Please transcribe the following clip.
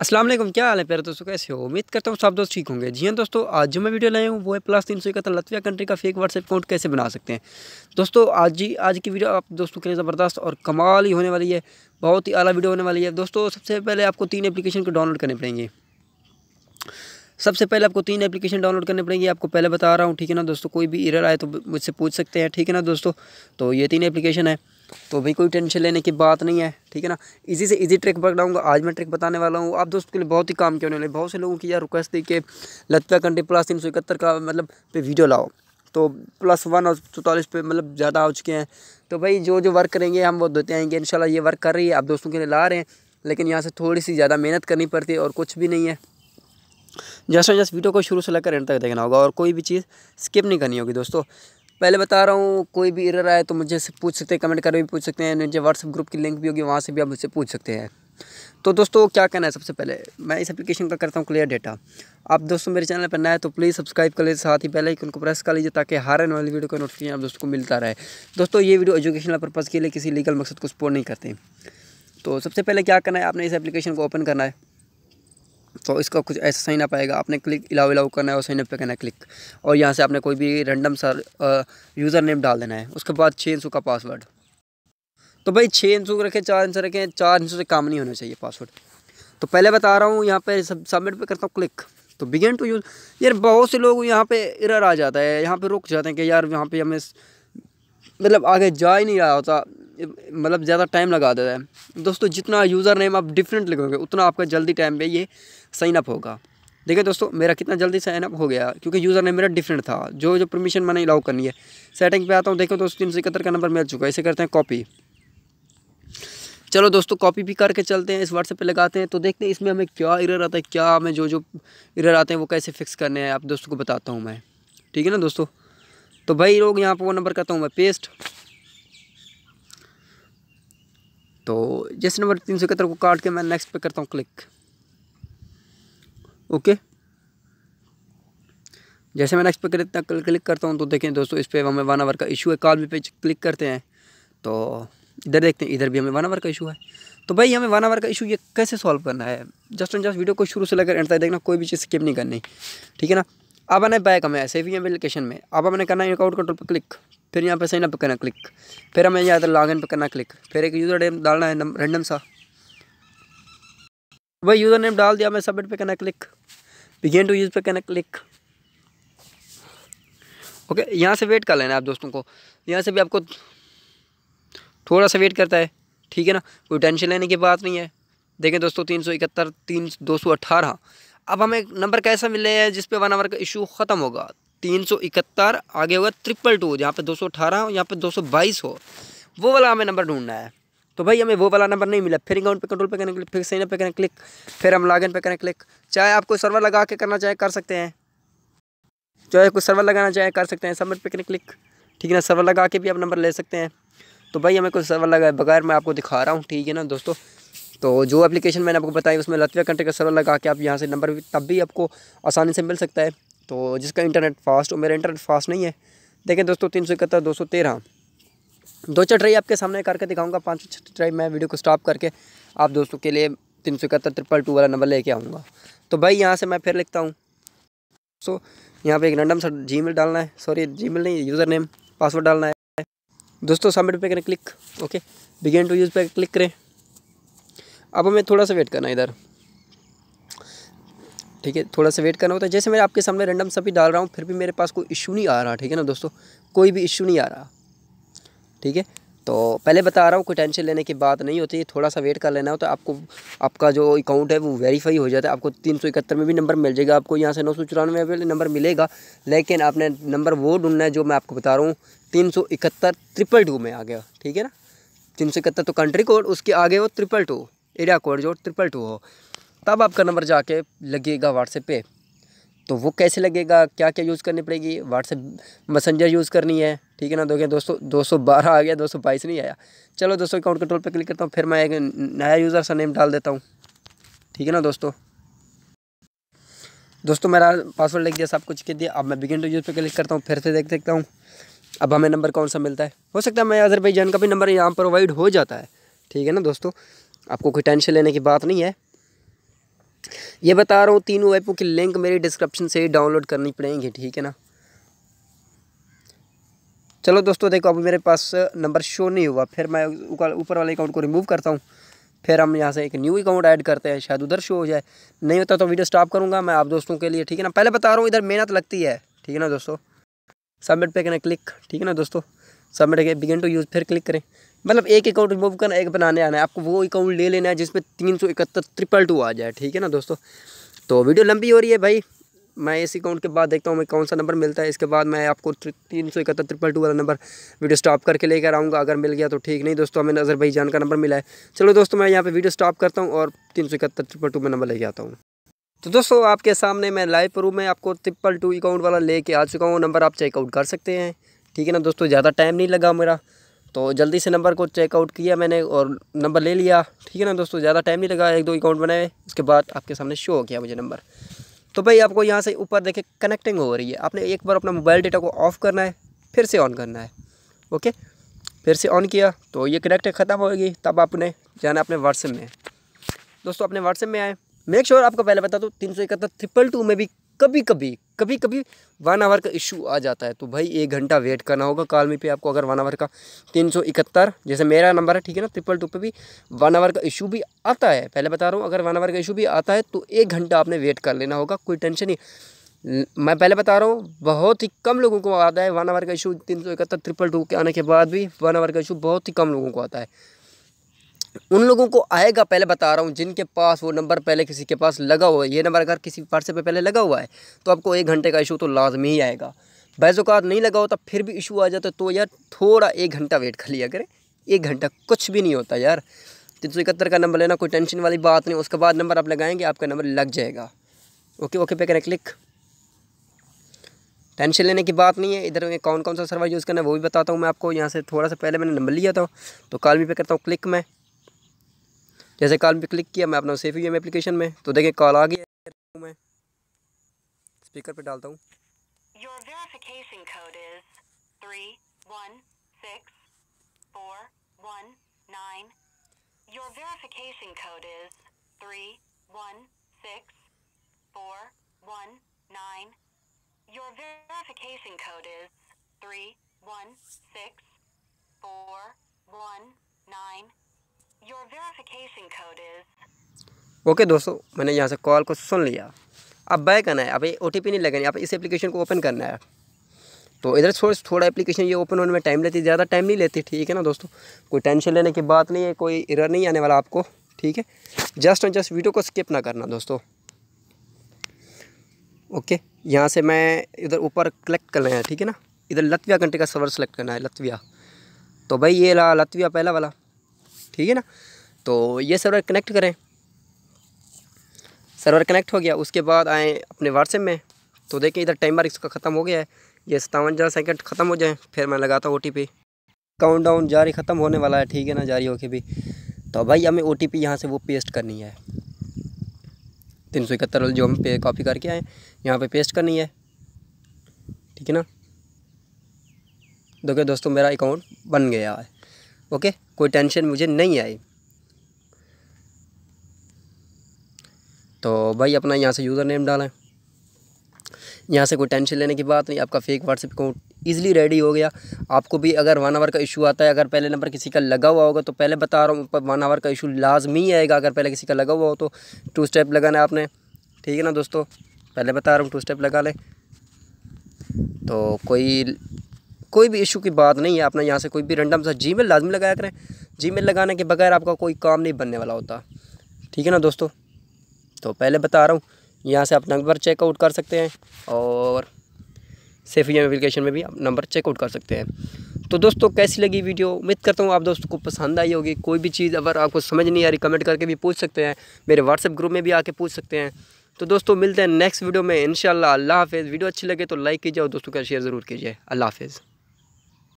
असलम क्या हाल है प्यारे दोस्तों कैसे हो उम्मीद करता हूँ सब दोस्त ठीक होंगे जी हाँ दोस्तों आज जो मैं वीडियो लाया हूँ वो है प्लस तीन सौ इकहत्तर लतविया कंट्री का फेक व्हाट्सएप अकाउंट कैसे बना सकते हैं दोस्तों आज जी आज की वीडियो आप दोस्तों के लिए ज़बरदस्त और कमाल ही होने वाली है बहुत ही अला वीडियो होने वाली है दोस्तों सबसे पहले आपको तीन एप्लीकेशन को डाउनलोड करने पड़ेंगे सबसे पहले आपको तीन एप्लीकेशन डाउनलोड करने पड़ेंगे आपको पहले बता रहा हूँ ठीक है ना दोस्तों कोई भी इरर आए तो मुझसे पूछ सकते हैं ठीक है ना दोस्तों तो ये तीन एप्लीकेशन है तो भाई कोई टेंशन लेने की बात नहीं है ठीक है ना इजी से इजी ट्रिक पकड़ाऊंगा आज मैं ट्रिक बताने वाला हूँ आप दोस्तों के लिए बहुत ही काम क्यों होने वाले बहुत से लोगों की यार रिक्वेस्ट थी कि लतवा कंट्री प्लस तीन सौ इकहत्तर का मतलब पे वीडियो लाओ तो प्लस वन और चौतालीस पे मतलब ज़्यादा हो चुके हैं तो भाई जो जो वर्क करेंगे हम वो देते आएंगे इंशाल्लाह ये वर्क कर रही है आप दोस्तों के लिए ला रहे हैं लेकिन यहाँ से थोड़ी सी ज़्यादा मेहनत करनी पड़ती है और कुछ भी नहीं है जैसा जैसा वीडियो को शुरू से लेकर एंड तक देखना होगा और कोई भी चीज़ स्किप नहीं करनी होगी दोस्तों पहले बता रहा हूँ कोई भी इरर आए तो मुझे से पूछ सकते हैं कमेंट करके भी पूछ सकते हैं नीचे व्हाट्सअप ग्रुप की लिंक भी होगी वहाँ से भी आप मुझसे पूछ सकते हैं तो दोस्तों क्या कहना है सबसे पहले मैं इस एप्लीकेशन का करता हूँ क्लियर डेटा आप दोस्तों मेरे चैनल पर नया है तो प्लीज़ सब्सक्राइब कर लीजिए साथ ही पहले ही उनको प्रेस कर लीजिए ताकि हर एन वाली वीडियो का नोटिफिकेशन आप दोस्तों को मिलता रहे दोस्तों ये वीडियो एजुकेशनल पर्पज़ के लिए किसी लीगल मकसद को सपोर्ट नहीं करते तो सबसे पहले क्या करना है आपने इस एप्लीकेशन को ओपन करना है तो इसका कुछ ऐसा साइन अप आएगा आपने क्लिक इलाव इलाव करना है और साइन अप पे करना है क्लिक और यहाँ से आपने कोई भी रैंडम सर यूज़र नेम डाल देना है उसके बाद छः इंचों का पासवर्ड तो भाई छः इंचों रखें चार इंच रखें चार इंचों से काम नहीं होना चाहिए पासवर्ड तो पहले बता रहा हूँ यहाँ पर सबमिट पर करता हूँ क्लिक तो बिगेन टू यूज़ यार बहुत से लोग यहाँ पर इरर आ जाता है यहाँ पर रुक जाते हैं कि यार यहाँ पर हमें मतलब आगे जा ही नहीं रहा होता मतलब ज़्यादा टाइम लगा देता है दोस्तों जितना यूज़र नेम आप डिफरेंट लिखोगे उतना आपका जल्दी टाइम पे ये साइन अप होगा देखिए दोस्तों मेरा कितना जल्दी साइन अप हो गया क्योंकि यूज़र नेम मेरा डिफरेंट था जो जो परमिशन मैंने अलाउ करनी है सेटिंग पे आता हूँ देखो दोस्तों तीन का नंबर मिल चुका है इसे करते हैं कॉपी चलो दोस्तों कॉपी भी करके चलते हैं इस व्हाट्सएप पे लगाते हैं तो देखते हैं इसमें हमें क्या इरर आता है क्या हमें जो जो इरर आते हैं वो कैसे फिक्स करने हैं आप दोस्तों को बताता हूँ मैं ठीक है ना दोस्तों तो भाई लोग यहाँ पर वो नंबर करता हूँ मैं पेस्ट तो जैसे नंबर तीन सौ इकहत्तर को काट के मैं नेक्स्ट पे करता हूँ क्लिक ओके जैसे मैं नेक्स्ट पे करता क्लिक करता हूँ तो देखें दोस्तों इस पर हमें वन आवर का इशू है कॉल भी पे क्लिक करते हैं तो इधर देखते हैं इधर भी हमें वन आवर का इशू है तो भाई हमें वन आवर का इशू ये कैसे सॉल्व करना है जस्ट एंड जस्ट वीडियो को शुरू से लेकर एंड तक देखना कोई भी चीज़ स्किप नहीं करनी ठीक है ना अब अपने बैक हमें ऐसे भी लोकेशन में अब हमने करना है अकाउंट कंट्रोल पर क्लिक फिर यहाँ पर साइन अप करना क्लिक फिर हमें यहाँ पर लॉग इन पर करना क्लिक फिर एक यूज़र नेम डालना है रेंडम सा वही यूज़र नेम डाल दिया हमें सबमिट पे करना क्लिक बिगेन टू यूज़ पे करना क्लिक ओके यहाँ से वेट कर लेना आप दोस्तों को यहाँ से भी आपको थोड़ा सा वेट करता है ठीक है ना कोई टेंशन लेने की बात नहीं है देखें दोस्तों तीन सौ इकहत्तर तीन दो सौ अट्ठारह अब हमें नंबर कैसा हैं जिस पे वन आवर का इशू ख़त्म होगा तीन सौ इकहत्तर आगे होगा ट्रिपल टू जहाँ पे दो सौ अठारह हो यहाँ पे दो सौ बाईस हो वो वाला हमें नंबर ढूंढना है तो भाई हमें वो वाला नंबर नहीं मिला फिर अकाउंट पे कंट्रोल पे करें क्लिक फिर सही पे करें क्लिक फिर हम लॉगिन पे करें क्लिक चाहे आप कोई सर्वर लगा के करना चाहे कर सकते हैं चाहे कोई सर्वर लगाना चाहे कर सकते हैं सबमिट पे करें क्लिक ठीक है ना सर्वर लगा के भी आप नंबर ले सकते हैं तो भाई हमें कोई सर्वर लगा बगैर मैं आपको दिखा रहा हूँ ठीक है ना दोस्तों तो जो एप्लीकेशन मैंने आपको बताई उसमें लतवे कंट्री का सर्वर लगा के आप यहाँ से नंबर तब भी आपको आसानी से मिल सकता है तो जिसका इंटरनेट फास्ट हो मेरा इंटरनेट फास्ट नहीं है देखें दोस्तों तीन सौ इकहत्तर दो सौ तेरह दो चार ट्राई आपके सामने करके दिखाऊंगा पाँच सौ छः ट्राई मैं वीडियो को स्टॉप करके आप दोस्तों के लिए तीन सौ इकहत्तर ट्रिपल टू वाला नंबर लेके आऊँगा तो भाई यहाँ से मैं फिर लिखता हूँ सो यहाँ पर एक रैंडम सर जी डालना है सॉरी जी नहीं यूज़र नेम पासवर्ड डालना है दोस्तों सबमिट पर करें click okay begin to use पे क्लिक करें अब हमें थोड़ा सा वेट करना इधर ठीक है थोड़ा सा वेट करना होता है जैसे मैं आपके सामने रैंडम सभी डाल रहा हूँ फिर भी मेरे पास कोई इशू नहीं आ रहा ठीक है ना दोस्तों कोई भी इशू नहीं आ रहा ठीक है तो पहले बता रहा हूँ कोई टेंशन लेने की बात नहीं होती थोड़ा सा वेट कर लेना हो तो आपको आपका जो अकाउंट है वो वेरीफाई हो जाता है आपको तीन सौ इकहत्तर में भी नंबर मिल जाएगा आपको यहाँ से नौ सौ चौरानवे नंबर मिलेगा लेकिन आपने नंबर वो ढूंढना है जो मैं आपको बता रहा हूँ तीन सौ इकहत्तर ट्रिपल टू में आ गया ठीक है ना तीन सौ इकहत्तर तो कंट्री कोड उसके आगे वो ट्रिपल टू एरिया कोड जो ट्रिपल टू हो तब आपका नंबर जाके लगेगा व्हाट्सएप पे तो वो कैसे लगेगा क्या क्या यूज़ करनी पड़ेगी व्हाट्सएप मैसेंजर यूज़ करनी है ठीक है ना देखिए दोस्तों दो सौ बारह आ गया दो सौ बाईस नहीं आया चलो दोस्तों अकाउंट कंट्रोल पर क्लिक करता हूँ फिर मैं एक नया यूज़र सा नेम डाल देता हूँ ठीक है ना दोस्तों दोस्तों मेरा पासवर्ड लिख दिया सब कुछ कह दिया अब मैं बिगिन टू यूज़ पर क्लिक करता हूँ फिर से देख सकता हूँ अब हमें नंबर कौन सा मिलता है हो सकता है मैं भाई जान का भी नंबर यहाँ प्रोवाइड हो जाता है ठीक है ना दोस्तों आपको कोई टेंशन लेने की बात नहीं है ये बता रहा हूँ तीनों ऐपों की लिंक मेरी डिस्क्रिप्शन से ही डाउनलोड करनी पड़ेंगी ठीक है ना चलो दोस्तों देखो अब मेरे पास नंबर शो नहीं हुआ फिर मैं ऊपर वाले अकाउंट को रिमूव करता हूँ फिर हम यहाँ से एक न्यू अकाउंट ऐड करते हैं शायद उधर शो हो जाए नहीं होता तो वीडियो स्टॉप करूँगा मैं आप दोस्तों के लिए ठीक है ना पहले बता रहा हूँ इधर मेहनत लगती है ठीक है ना दोस्तों सबमिट पे करना क्लिक ठीक है ना दोस्तों सबमिट बिगिन टू यूज़ फिर क्लिक करें मतलब एक अकाउंट रिमूव करना एक बनाने आना है आपको वो अकाउंट ले लेना है जिसमें तीन सौ इकहत्तर ट्रिपल टू आ जाए ठीक है ना दोस्तों तो वीडियो लंबी हो रही है भाई मैं इस अकाउंट के बाद देखता हूँ मैं कौन सा नंबर मिलता है इसके बाद मैं आपको तीन सौ इकहत्तर ट्रिपल टू वाला नंबर वीडियो स्टॉप करके लेकर आऊँगा अगर मिल गया तो ठीक नहीं दोस्तों हमें नज़र भाई जान का नंबर मिला है चलो दोस्तों मैं यहाँ पे वीडियो स्टॉप करता हूँ और तीन सौ इकहत्तर ट्रिपल टू में नंबर लेके आता हूँ तो दोस्तों आपके सामने मैं लाइव प्रूफ में आपको ट्रिपल टू अकाउंट वाला लेके आ चुका हूँ नंबर आप चेकआउट कर सकते हैं ठीक है ना दोस्तों ज़्यादा टाइम नहीं लगा मेरा तो जल्दी से नंबर को चेकआउट किया मैंने और नंबर ले लिया ठीक है ना दोस्तों ज़्यादा टाइम नहीं लगा एक दो अकाउंट बनाए उसके बाद आपके सामने शो हो गया मुझे नंबर तो भाई आपको यहाँ से ऊपर देखे कनेक्टिंग हो रही है आपने एक बार अपना मोबाइल डेटा को ऑफ़ करना है फिर से ऑन करना है ओके फिर से ऑन किया तो ये कनेक्ट ख़त्म होगी तब आपने जाना अपने व्हाट्सएप में दोस्तों अपने व्हाट्सएप में आए मेक श्योर sure आपको पहले बता दो तीन सौ इकहत्तर ट्रिपल टू में भी कभी कभी कभी कभी वन आवर का इशू आ जाता है तो भाई एक घंटा वेट करना होगा कॉल मी पे आपको अगर वन आवर का तीन सौ इकहत्तर जैसे मेरा नंबर है ठीक है ना ट्रिपल टू पे भी वन आवर का इशू भी आता है पहले बता रहा हूँ अगर वन आवर का इशू भी आता है तो एक घंटा आपने वेट कर लेना होगा कोई टेंशन नहीं मैं पहले बता रहा हूँ बहुत ही कम लोगों को आता है वन आवर का इशू तीन सौ इकहत्तर ट्रिपल टू के आने के बाद भी वन आवर का इशू बहुत ही कम लोगों को आता है उन लोगों को आएगा पहले बता रहा हूँ जिनके पास वो नंबर पहले किसी के पास लगा हुआ है ये नंबर अगर किसी व्हाट्सएप पे पहले लगा हुआ है तो आपको एक घंटे का इशू तो लाजमी ही आएगा बैज़ात नहीं लगा होता फिर भी इशू आ जाता तो यार थोड़ा एक घंटा वेट कर लिया करें एक घंटा कुछ भी नहीं होता यार तीन सौ इकहत्तर का नंबर लेना कोई टेंशन वाली बात नहीं उसके बाद नंबर आप लगाएंगे आपका नंबर लग जाएगा ओके ओके पे करें क्लिक टेंशन लेने की बात नहीं है इधर में कौन कौन सा सर्वर यूज़ करना है वो भी बताता हूँ मैं आपको यहाँ से थोड़ा सा पहले मैंने नंबर लिया था तो कॉल भी पे करता हूँ क्लिक मैं जैसे कॉल पे क्लिक किया मैं अपना सेफ हुई एप्लीकेशन में तो देखिए कॉल आ गया मैं स्पीकर पे डालता हूँ Your verification code is okay okay, दोस्तों मैंने यहाँ से कॉल को सुन लिया अब बाय करना है अब ये ओ नहीं लगानी अब इस एप्लीकेशन को ओपन करना है तो इधर थोड़ा थोड़ा एप्लीकेशन ये ओपन होने में टाइम लेती ज़्यादा टाइम नहीं लेती ठीक है ना दोस्तों कोई टेंशन लेने की बात नहीं है कोई इरर नहीं आने वाला आपको ठीक है जस्ट एंड जस्ट वीडियो को स्किप ना करना दोस्तों ओके यहाँ से मैं इधर ऊपर क्लिक करना है ठीक है ना इधर लतविया कंट्री का सर्वर सेलेक्ट करना है लतविया तो भाई ये ला लतविया पहला वाला ठीक है ना तो ये सर्वर कनेक्ट करें सर्वर कनेक्ट हो गया उसके बाद आएँ अपने व्हाट्सएप में तो देखें इधर टाइमर इसका ख़त्म हो गया है ये सतावन हज़ार सेकेंड ख़त्म हो जाए फिर मैं लगाता हूँ ओ काउंट डाउन जारी ख़त्म होने वाला है ठीक है ना जारी होके भी तो भाई हमें ओ टी पी यहाँ से वो पेस्ट करनी है तीन सौ इकहत्तर जो हम पे कॉपी करके आए यहाँ पे पेस्ट करनी है ठीक है ना देखो दोस्तों मेरा अकाउंट बन गया है ओके कोई टेंशन मुझे नहीं आई तो भाई अपना यहाँ से यूज़र नेम डालें यहाँ से कोई टेंशन लेने की बात नहीं आपका fake WhatsApp account easily ready हो गया आपको भी अगर वन आवर का इशू आता है अगर पहले नंबर किसी का लगा हुआ होगा तो पहले बता रहा हूँ वन आवर का इशू लाजमी आएगा अगर पहले किसी का लगा हुआ हो तो टू स्टेप लगाना है आपने ठीक है ना दोस्तों पहले बता रहा हूँ टू स्टेप लगा लें तो कोई कोई भी इशू की बात नहीं है आपने यहाँ से कोई भी रैंडम सा जी मेल लाजमी लगाया करें जी मेल लगाने के बगैर आपका कोई काम नहीं बनने वाला होता ठीक है ना दोस्तों तो पहले बता रहा हूँ यहाँ से आप नंबर चेकआउट कर सकते हैं और सेफी एप्लीकेशन में भी आप नंबर चेकआउट कर सकते हैं तो दोस्तों कैसी लगी वीडियो उम्मीद करता हूँ आप दोस्तों को पसंद आई होगी कोई भी चीज़ अगर आपको समझ नहीं आ रही कमेंट करके भी पूछ सकते हैं मेरे व्हाट्सएप ग्रुप में भी आके पूछ सकते हैं तो दोस्तों मिलते हैं नेक्स्ट वीडियो में इनशाला अल्लाह हाफिज़ वीडियो अच्छी लगे तो लाइक कीजिए और दोस्तों का शेयर ज़रूर कीजिए अल्लाह हाफिज़